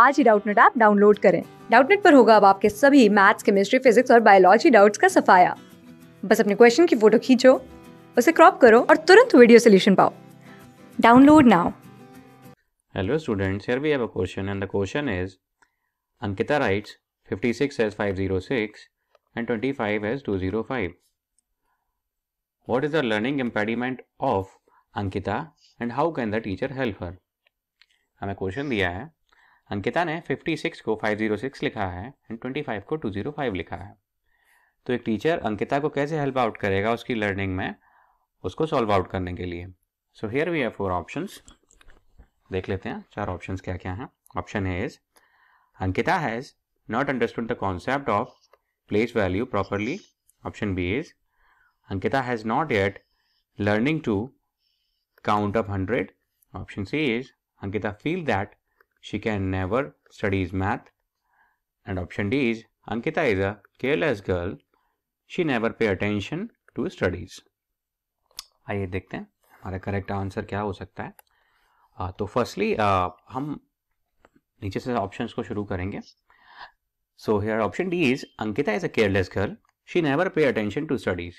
आज ही Doubtnut app download करें डाउटनेट पर होगा अब आपके सभी मैथ्स केमिस्ट्री फिजिक्स और बायोलॉजी डाउट्स का सफाया बस अपने क्वेश्चन की फोटो खींचो उसे क्रॉप करो और तुरंत वीडियो सोल्यूशन पाओ download now hello students here we have a question and the question is Ankita writes 56 as 506 and 25 as 205 what is the learning impediment of Ankita and how can the teacher help her हमें question दिया है अंकिता ने fifty six को five zero six लिखा है and twenty five को two zero five लिखा है तो एक टीचर अंकिता को कैसे हेल्प आउट करेगा उसकी लर्निंग में उसको सॉल्व आउट करने के लिए so here we have four option देख लेते हैं चार ऑप्शन क्या क्या हैं ऑप्शन है is Ankita has not understood the concept of place value properly option B is Ankita has not yet learning to count up hundred option C is Ankita feel that she can never studies math. And option D is Ankita is a careless girl. She never pay attention to studies. आइए देखते हैं हमारा correct answer क्या हो सकता है आ, तो firstly हम नीचे से ऑप्शंस को शुरू करेंगे so here option D is Ankita is a careless girl she never pay attention to studies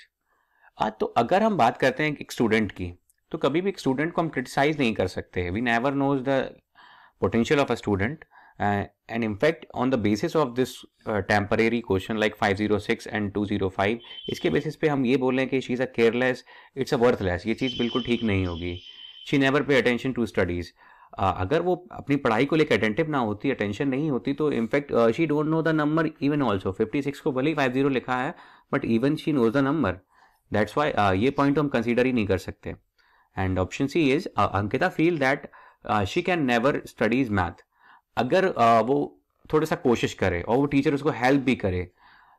तो अगर हम बात करते हैं एक स्टूडेंट की तो कभी भी एक स्टूडेंट को हम क्रिटिसाइज नहीं कर सकते we never knows the potential of a student uh, and in fact on the basis of this uh, temporary question like 506 and 205 इसके basis पे हम ये बोल रहे हैं कि she is a careless it's a worthless ये चीज़ बिल्कुल ठीक नहीं होगी she never pay attention to studies अगर वो अपनी पढ़ाई को लेकर अटेंटिव ना होती अटेंशन नहीं होती तो in fact she don't know the number even also 56 को भले ही 50 लिखा है but even she knows the number that's why ये पॉइंट हम कंसिडर ही नहीं कर सकते and option C is Ankita feel that she can never studies math अगर आ, uh, वो थोड़ा सा कोशिश करे और वो टीचर उसको हेल्प भी करे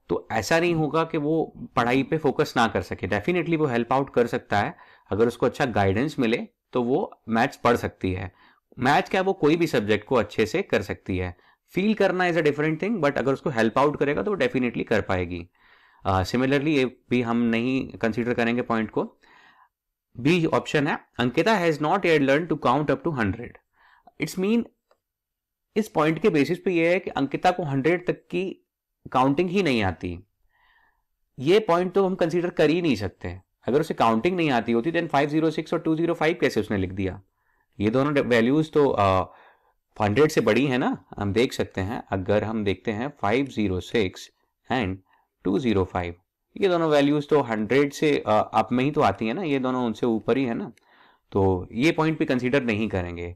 तो ऐसा नहीं होगा कि वो पढ़ाई पे फोकस ना कर सके डेफिनेटली वो हेल्प आउट कर सकता है अगर उसको अच्छा गाइडेंस मिले तो वो मैथ्स पढ़ सकती है मैथ्स क्या वो कोई भी सब्जेक्ट को अच्छे से कर सकती है फील करना is a different thing but अगर उसको हेल्प आउट करेगा तो वो डेफिनेटली कर पाएगी सिमिलरली uh, भी हम नहीं कंसिडर करेंगे पॉइंट को बी ऑप्शन है अंकिता हैज नॉट एड learn to count up to hundred it's mean इस पॉइंट के बेसिस पे ये है कि अंकिता को हंड्रेड तक की काउंटिंग ही नहीं आती ये पॉइंट तो हम कंसीडर कर ही नहीं सकते अगर उसे काउंटिंग नहीं आती होती देन फाइव जीरो सिक्स और टू जीरो फाइव कैसे उसने लिख दिया ये दोनों वैल्यूज तो हंड्रेड uh, से बड़ी है ना हम देख सकते हैं अगर हम देखते हैं सिक्स एंड फाइव ये दोनों वैल्यूज़ तो हंड्रेड से अप में ही तो आती है ना ये दोनों उनसे ऊपर ही है ना तो ये पॉइंट भी कंसिडर नहीं करेंगे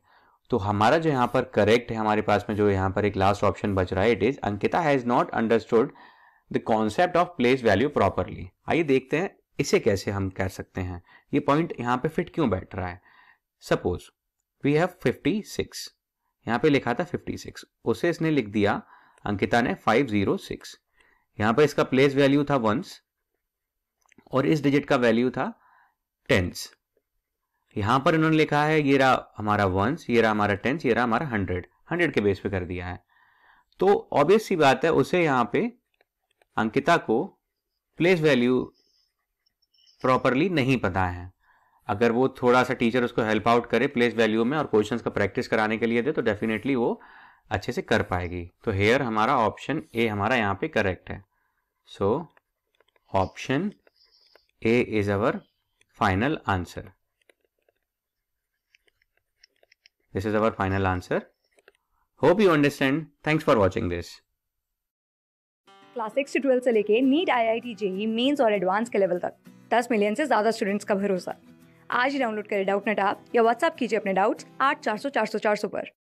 तो हमारा जो यहाँ पर करेक्ट है हमारे पास में जो यहाँ पर एक लास्ट ऑप्शन बच रहा है it is Ankita has not understood the concept of place value properly आइए देखते हैं इसे कैसे हम कह सकते हैं ये पॉइंट यहाँ पे फिट क्यों बैठ रहा है सपोज वी हैव 56 यहाँ पे लिखा था 56 उसे इसने लिख दिया अंकिता ने 506 यहाँ पर इसका प्लेस वैल्यू था वंस और इस डिजिट का वैल्यू था टेंस यहां पर इन्होंने लिखा है ये रहा हमारा वंस ये रहा हमारा टेंस ये रहा हमारा हंड्रेड हंड्रेड के बेस पे कर दिया है तो ऑब्वियस सी बात है उसे यहां पे अंकिता को प्लेस वैल्यू प्रॉपरली नहीं पता है अगर वो थोड़ा सा टीचर उसको हेल्प आउट करे प्लेस वैल्यू में और क्वेश्चंस का प्रैक्टिस कराने के लिए दे तो डेफिनेटली वो अच्छे से कर पाएगी तो हेयर हमारा ऑप्शन ए हमारा यहाँ पे करेक्ट है so option A is our final answer. This is our final answer. Hope you understand. Thanks for watching this. Class six to twelfth से लेके NEET I I T JEE mains और advance के level तक दस million से ज़्यादा students का भरोसा आज ही डाउनलोड करें डाउट नेट आप या व्हाट्सअप कीजिए अपने डाउट्स आठ चार सौ चार सौ चार सौ पर